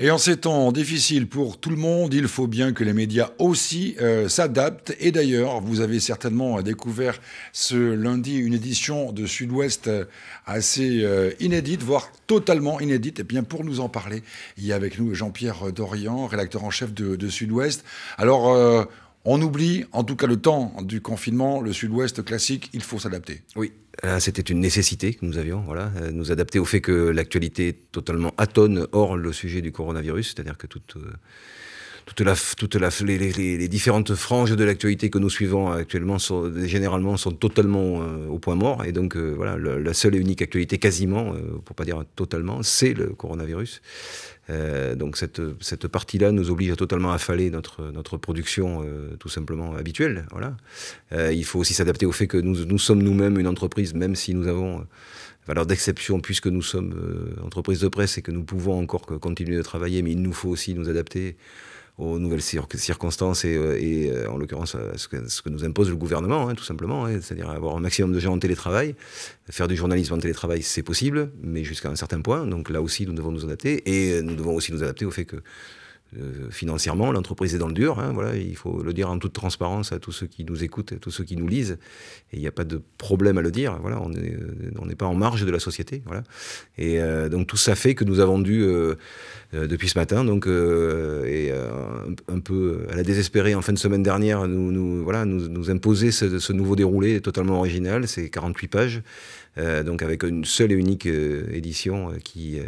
Et en ces temps difficiles pour tout le monde, il faut bien que les médias aussi euh, s'adaptent. Et d'ailleurs, vous avez certainement découvert ce lundi une édition de Sud-Ouest euh, assez euh, inédite, voire totalement inédite. Et eh bien pour nous en parler, il y a avec nous Jean-Pierre Dorian, rédacteur en chef de, Sud-Ouest. Alors, on oublie, en tout cas le temps du confinement, le sud-ouest classique, il faut s'adapter. Oui, euh, c'était une nécessité que nous avions, voilà, euh, nous adapter au fait que l'actualité totalement atone hors le sujet du coronavirus, c'est-à-dire que toute... Euh, toute la, toute la, les, les, les différentes franges de l'actualité que nous suivons actuellement sont, généralement sont totalement euh, au point mort. Et donc, euh, voilà, la seule et unique actualité, quasiment, euh, pour pas dire totalement, c'est le coronavirus. donc, cette, cette partie-là nous oblige à totalement affaler notre, notre production, tout simplement habituelle. Voilà. il faut aussi s'adapter au fait que nous, nous sommes nous-mêmes une entreprise, même si nous avons valeur d'exception puisque nous sommes entreprise de presse et que nous pouvons encore continuer de travailler, mais il nous faut aussi nous adapter aux nouvelles circonstances et, euh, euh, en l'occurrence euh, ce que, ce que, nous impose le gouvernement, hein, tout simplement, hein, c'est-à-dire avoir un maximum de gens en télétravail. Faire du journalisme en télétravail, c'est possible, mais jusqu'à un certain point. Donc là aussi, nous devons nous adapter et nous devons aussi nous adapter au fait que euh, financièrement, l'entreprise est dans le dur. Hein, voilà, il faut le dire en toute transparence à tous ceux qui nous écoutent, à tous ceux qui nous lisent. Et il n'y a pas de problème à le dire. Voilà, euh, on n'est pas en marge de la société. Voilà. Et euh, donc tout ça fait que nous avons dû, depuis ce matin, donc, et un, peu à la désespérée en fin de semaine dernière, nous, voilà, nous, imposer ce, nouveau déroulé totalement original. C'est 48 pages. donc avec une seule et unique édition qui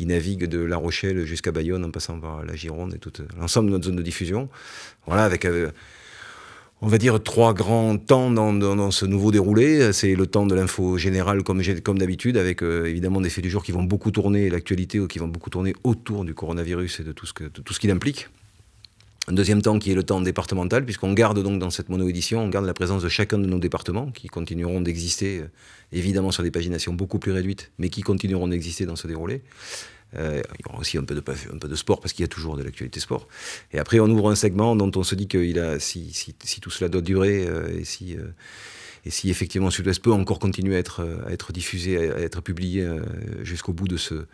qui navigue de La Rochelle jusqu'à Bayonne en passant par la Gironde et tout euh, l'ensemble de notre zone de diffusion. Voilà, avec euh, on va dire trois grands temps dans, ce nouveau déroulé. C'est le temps de l'info générale comme, d'habitude, avec euh, évidemment des faits du jour qui vont beaucoup tourner l'actualité ou qui vont beaucoup tourner autour du coronavirus et de tout ce, que, de tout ce qu'il implique. Un deuxième temps qui est le temps départemental, puisqu'on garde donc dans cette mono-édition, on garde la présence de chacun de nos départements qui continueront d'exister, euh, évidemment sur des paginations beaucoup plus réduites, mais qui continueront d'exister dans ce déroulé. Euh, il y aura aussi un peu de, sport, parce qu'il y a toujours de l'actualité sport. Et après, on ouvre un segment dont on se dit que si, si, si, tout cela doit durer, euh, et si... et si effectivement Sud-Ouest peut encore continuer à être, à être diffusé, à être publié jusqu'au bout de ce,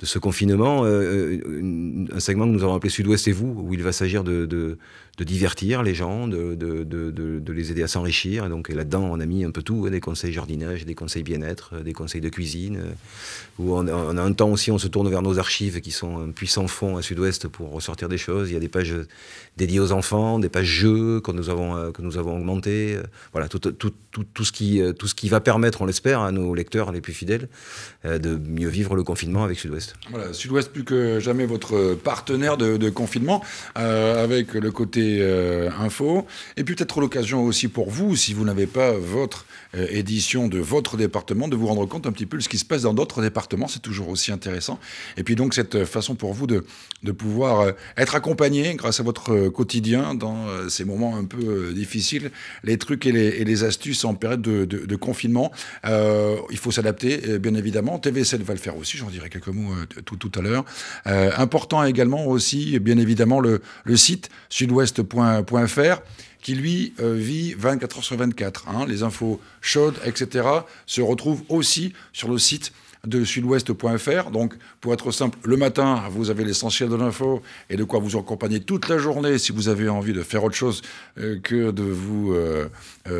de ce confinement, euh, euh, un segment que nous avons appelé Sud-Ouest et vous, où il va s'agir de, divertir les gens, de, les aider à s'enrichir. Et donc là-dedans, on a mis un peu tout, hein, des conseils jardinage, des conseils bien-être, euh, des conseils de cuisine. Où on, a un temps aussi, on se tourne vers nos archives qui sont un puissant fond à Sud-Ouest pour ressortir des choses. Il y a des pages dédiées aux enfants, des pages jeux que nous avons, que nous avons augmentées. Voilà, tout, ce qui, tout ce qui va permettre, on l'espère, à nos lecteurs les plus fidèles de mieux vivre le confinement avec Sud-Ouest. Voilà, Sud-Ouest plus que jamais votre partenaire de, confinement euh, avec le côté euh, info. Et puis peut-être l'occasion aussi pour vous, si vous n'avez pas votre euh, édition de votre département, de vous rendre compte un petit peu de ce qui se passe dans d'autres départements. C'est toujours aussi intéressant. Et puis donc cette façon pour vous de, pouvoir être accompagné grâce à votre quotidien dans ces moments un peu difficiles, les trucs et les, astuces en période de, de confinement. il faut s'adapter, bien évidemment. TV7 va le faire aussi, j'en dirai quelques mots euh, tout, tout à l'heure. Euh, important également aussi, bien évidemment, le, site sudouest.fr qui lui euh, vit 24 h sur 24. Hein. Les infos chaudes, etc., se retrouvent aussi sur le site de sudouest.fr. Donc, pour être simple, le matin, vous avez l'essentiel de l'info et de quoi vous accompagner toute la journée si vous avez envie de faire autre chose que de vous, de,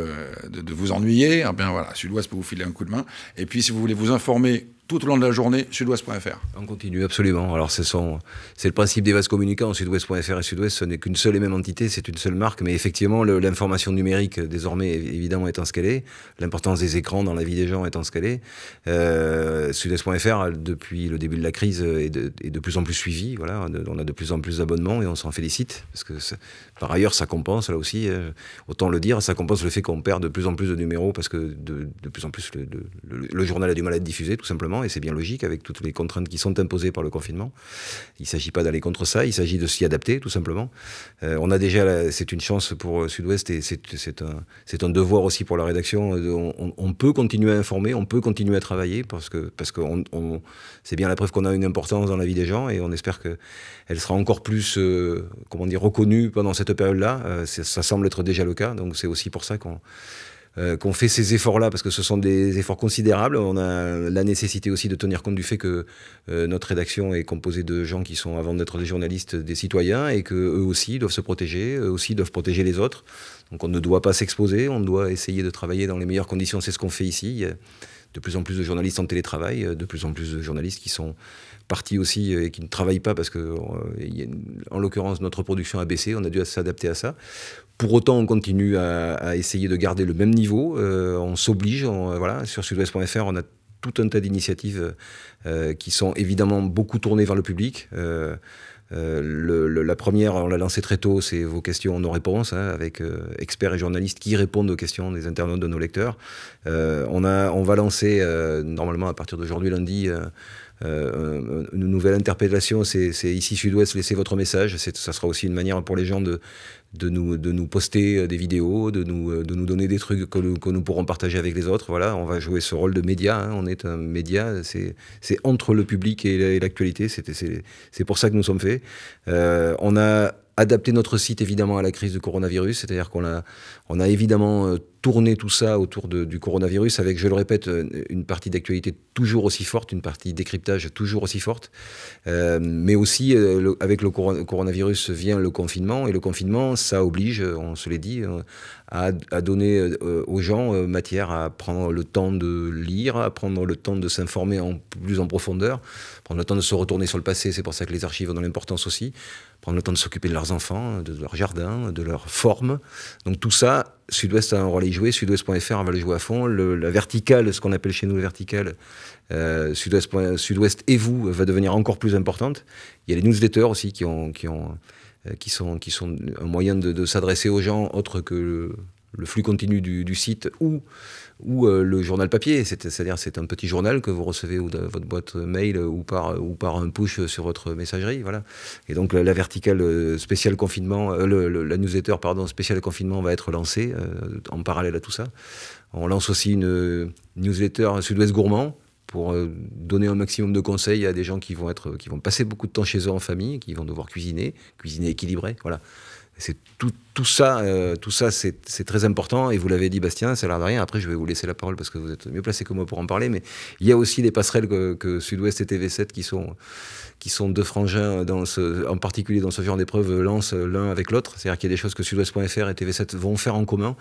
de, vous ennuyer. Eh bien voilà, Sudouest peut vous filer un coup de main. Et puis, si vous voulez vous informer tout au long de la journée, sudouest.fr. On continue, absolument. Alors, c'est le principe des vases communicants, sudouest.fr et sudouest, ce n'est qu'une seule et même entité, c'est une seule marque, mais effectivement, l'information numérique, désormais, évidemment, est en qu'elle l'importance des écrans dans la vie des gens est en qu'elle euh, est, sudouest.fr, depuis le début de la crise, est de, plus en plus suivi, voilà, on a de plus en plus d'abonnements et on s'en félicite, parce que par ailleurs, ça compense, là aussi, euh, autant le dire, ça compense le fait qu'on perd de plus en plus de numéros, parce que de, plus en plus, le journal a du mal à être diffusé, tout simplement et c'est bien logique avec toutes les contraintes qui sont imposées par le confinement. Il ne s'agit pas d'aller contre ça, il s'agit de s'y adapter, tout simplement. Euh, on a déjà, c'est une chance pour euh, Sud-Ouest et c'est un, un, devoir aussi pour la rédaction. Euh, on, peut continuer à informer, on peut continuer à travailler parce que parce c'est bien la preuve qu'on a une importance dans la vie des gens et on espère qu'elle sera encore plus, comment dire, reconnue pendant cette période-là. ça semble être déjà le cas, donc c'est aussi pour ça qu'on euh, qu'on fait ces efforts-là, parce que ce sont des efforts considérables. On a la nécessité aussi de tenir compte du fait que euh, notre rédaction est composée de gens qui sont, avant d'être des journalistes, des citoyens, et que eux aussi doivent se protéger, eux aussi doivent protéger les autres. Donc on ne doit pas s'exposer, on doit essayer de travailler dans les meilleures conditions, c'est ce qu'on fait ici. de plus en plus de journalistes en télétravail, euh, de plus en plus de journalistes qui sont partis aussi et qui ne travaillent pas parce que, en l'occurrence, notre production a baissé, on a dû s'adapter à ça. Pour autant, on continue à, essayer de garder le même niveau. Euh, on s'oblige. Euh, voilà, sur sudwest.fr, on a tout un tas d'initiatives euh, qui sont évidemment beaucoup tournées vers le public. la première, on l'a lancée très tôt, c'est vos questions, nos réponses, hein, avec experts et journalistes qui répondent aux questions des internautes de nos lecteurs. on, a, on va lancer, normalement à partir d'aujourd'hui lundi, euh, une nouvelle interpellation, c'est ici Sud-Ouest, laissez votre message. Ça sera aussi une manière pour les gens de, de nous, de nous poster euh, des vidéos, de nous, euh, de nous donner des trucs que nous, que nous pourrons partager avec les autres. Voilà, on va jouer ce rôle de média. Hein. On est un média, c'est entre le public et l'actualité. C'est pour ça que nous sommes faits. on a Adapter notre site évidemment à la crise du coronavirus, c'est-à-dire qu'on a, on a évidemment euh, tourné tout ça autour du coronavirus avec, je le répète, euh, une partie d'actualité toujours aussi forte, une partie décryptage toujours aussi forte, euh, mais aussi avec le coronavirus vient le confinement et le confinement, ça oblige, on se l'est dit, à, à, donner aux gens matière à prendre le temps de lire, à prendre le temps de s'informer en plus en profondeur, prendre le temps de se retourner sur le passé, c'est pour ça que les archives ont de l'importance aussi prendre le temps de s'occuper de leurs enfants, de leur jardin, de leur forme. Donc tout ça, Sud-Ouest a un rôle à y jouer, Sud-Ouest.fr va le jouer à fond. Le, la verticale, ce qu'on appelle chez nous la verticale, euh, sud-ouest, et vous, va devenir encore plus importante. Il y a les newsletters aussi qui ont... Qui ont euh, qui sont, qui sont un moyen de, de s'adresser aux gens autre que le flux continu du, site ou, ou euh, le journal papier. C'est-à-dire c'est un petit journal que vous recevez ou de votre boîte mail ou par, ou par un push sur votre messagerie. Voilà. Et donc la verticale euh, spéciale confinement, euh, la newsletter pardon, spéciale confinement va être lancée en parallèle à tout ça. On lance aussi une newsletter Sud-Ouest Gourmand pour donner un maximum de conseils à des gens qui vont, être, qui vont passer beaucoup de temps chez eux en famille, qui vont devoir cuisiner, cuisiner équilibré. Voilà. C'est tout, ça, tout ça, euh, c'est très important. Et vous l'avez dit, Bastien, ça ne l'air de rien. Après, je vais vous laisser la parole parce que vous êtes mieux placé que moi pour en parler. Mais il y a aussi des passerelles que, Sud-Ouest et TV7 qui sont, qui sont deux frangins, dans en particulier dans ce genre d'épreuve, lancent l'un avec l'autre. C'est-à-dire qu'il y a des choses que Sud-Ouest.fr et TV7 vont faire en commun.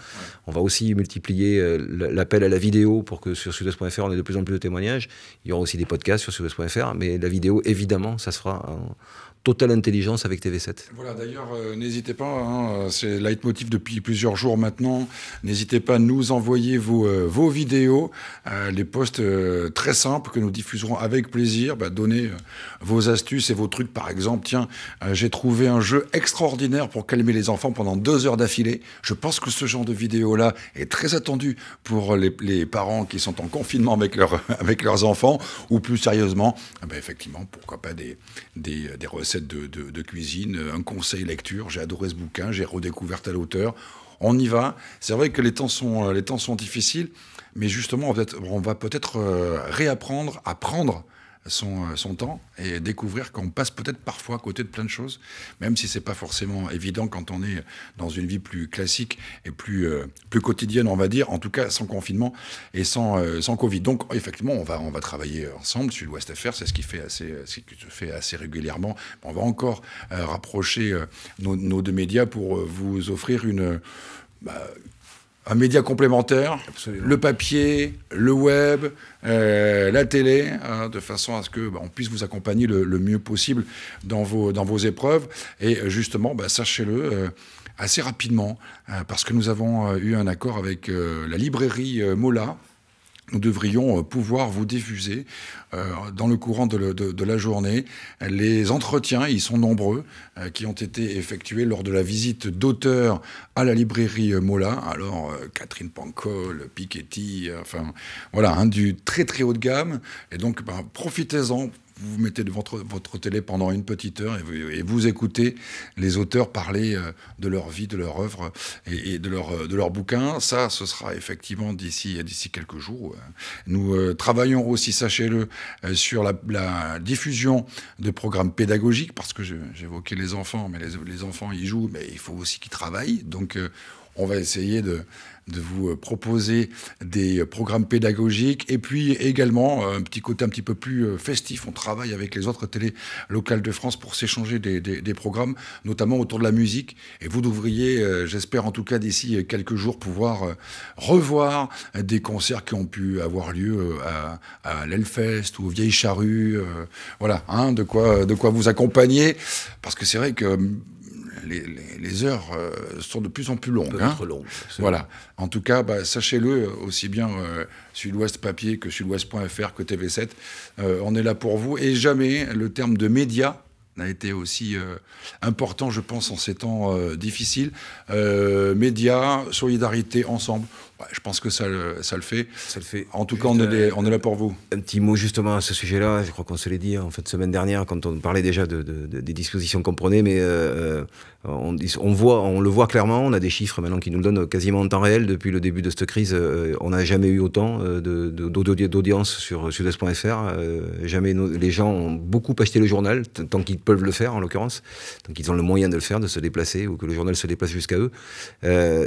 On va aussi multiplier euh, l'appel à la vidéo pour que sur Sud-Ouest.fr, on ait de plus en plus de témoignages. Il y aura aussi des podcasts sur Sud-Ouest.fr. Mais la vidéo, évidemment, ça se fera en totale intelligence avec TV7. Voilà, d'ailleurs, euh, n'hésitez pas Hein. c'est le leitmotiv depuis plusieurs jours maintenant. N'hésitez pas à nous envoyer vos, euh, vidéos, euh, les posts euh, très simples que nous diffuserons avec plaisir. Bah, donnez vos astuces et vos trucs. Par exemple, tiens, j'ai trouvé un jeu extraordinaire pour calmer les enfants pendant deux heures d'affilée. Je pense que ce genre de vidéo-là est très attendu pour les, parents qui sont en confinement avec, leurs enfants. Ou plus sérieusement, ah bah, effectivement, pourquoi pas des, recettes de, cuisine, un conseil lecture. J'ai adoré bouquin, j'ai redécouvert à l'auteur, On y va. C'est vrai que les temps sont, euh, les temps sont difficiles, mais justement, on va peut-être euh, réapprendre à prendre son, euh, son temps et découvrir qu'on passe peut-être parfois à côté de plein de choses, même si c'est pas forcément évident quand on est dans une vie plus classique et plus, euh, plus quotidienne, on va dire, en tout cas sans confinement et sans, euh, sans Covid. Donc effectivement, on va, on va travailler ensemble. sur louest FR, c'est ce qui fait assez, se fait assez régulièrement. On va encore rapprocher nos, deux médias pour vous offrir une bah, un média complémentaire, le papier, le web, euh, la télé, hein, de façon à ce que bah, on puisse vous accompagner le, mieux possible dans vos, dans vos épreuves. Et euh, justement, bah, sachez-le. Euh, assez rapidement, hein, parce que nous avons eu un accord avec la librairie Mola, nous devrions euh, pouvoir vous diffuser euh, dans le courant de, la journée les entretiens, ils sont nombreux, euh, qui ont été effectués lors de la visite d'auteurs à la librairie Mola. Alors, Catherine Pancol, Piketty, enfin, voilà, hein, du très très haut de gamme. Et donc, ben, profitez-en vous vous mettez devant votre, votre télé pendant une petite heure et vous, écoutez les auteurs parler euh, de leur vie, de leur œuvre et, de leur, euh, de leurs bouquin. Ça, ce sera effectivement d'ici d'ici quelques jours. Euh. Nous travaillons aussi, sachez-le, sur la, diffusion de programmes pédagogiques parce que j'évoquais les enfants, mais les, les enfants y jouent, mais il faut aussi qu'ils travaillent. Donc on va essayer de, de vous euh, proposer des euh, programmes pédagogiques et puis également euh, un petit côté un petit peu plus festif. On travaille avec les autres télés locales de France pour s'échanger des, programmes, notamment autour de la musique. Et vous devriez, j'espère en tout cas d'ici quelques jours, pouvoir revoir des concerts qui ont pu avoir lieu à, à l'Elfest ou aux Vieilles Charrues. Voilà, hein, de, quoi, de quoi vous accompagner. Parce que c'est vrai que les, heures euh, sont de plus en plus longues. Hein. voilà. En tout cas, bah, sachez-le, euh, aussi bien euh, sur l'Ouest Papier que sur l'Ouest.fr que TV7, on est là pour vous. Et jamais le terme de média n'a été aussi important, je pense, en ces temps difficiles. média, solidarité, ensemble, je pense que ça le, fait. Ça le fait. En tout cas, euh, on est, là pour vous. Un petit mot justement à ce sujet-là. Je crois qu'on se l'est dit hein, en fait semaine dernière quand on parlait déjà des dispositions qu'on prenait, mais euh, euh, on, voit, on le voit clairement. On a des chiffres maintenant qui nous le donnent quasiment en temps réel depuis le début de cette crise. on n'a jamais eu autant d'audience sur sudes.fr. jamais les gens ont beaucoup acheté le journal tant qu'ils peuvent le faire en l'occurrence, tant qu'ils ont le moyen de le faire, de se déplacer ou que le journal se déplace jusqu'à eux.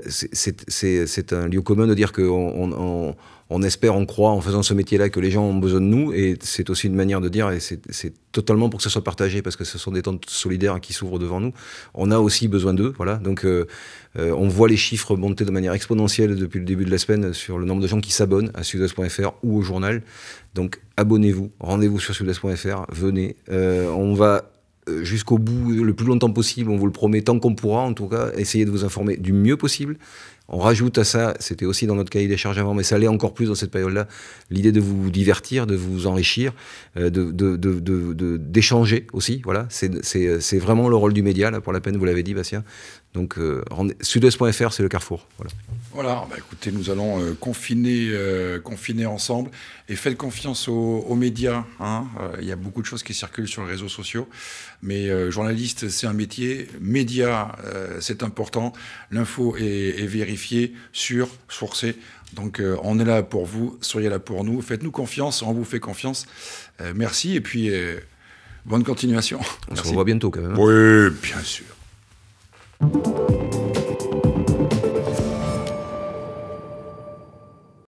c'est un lieu commun de dire qu'on on, espère, on croit en faisant ce métier-là que les gens ont besoin de nous. Et c'est aussi une manière de dire, et c'est totalement pour que ça soit partagé, parce que ce sont des temps solidaires qui s'ouvrent devant nous. On a aussi besoin d'eux. Voilà. Donc euh, euh, on voit les chiffres monter de manière exponentielle depuis le début de la semaine sur le nombre de gens qui s'abonnent à sudouest.fr ou au journal. Donc abonnez-vous, rendez-vous sur sudouest.fr, venez. Euh, on va jusqu'au bout, le plus longtemps possible, on vous le promet tant qu'on pourra en tout cas, essayer de vous informer du mieux possible on rajoute à ça, c'était aussi dans notre cahier des charges avant, mais ça l'est encore plus dans cette période-là, l'idée de vous divertir, de vous enrichir, euh, de d'échanger aussi. Voilà, c'est vraiment le rôle du média, là, pour la peine, vous l'avez dit, Bastien. Donc euh, sud c'est le carrefour. Voilà, voilà bah, écoutez, nous allons euh, confiner, euh, confiner ensemble et faites confiance aux, médias. Hein. Euh, il y a beaucoup de choses qui circulent sur les réseaux sociaux, mais journaliste, c'est un métier. Média, c'est important. L'info est, est, vérifiée, sûre, sourcée. Donc on est là pour vous, soyez là pour nous. Faites-nous confiance, on vous fait confiance. merci et puis bonne continuation. On se revoit bientôt quand même. Hein. Oui, bien sûr. Thank you.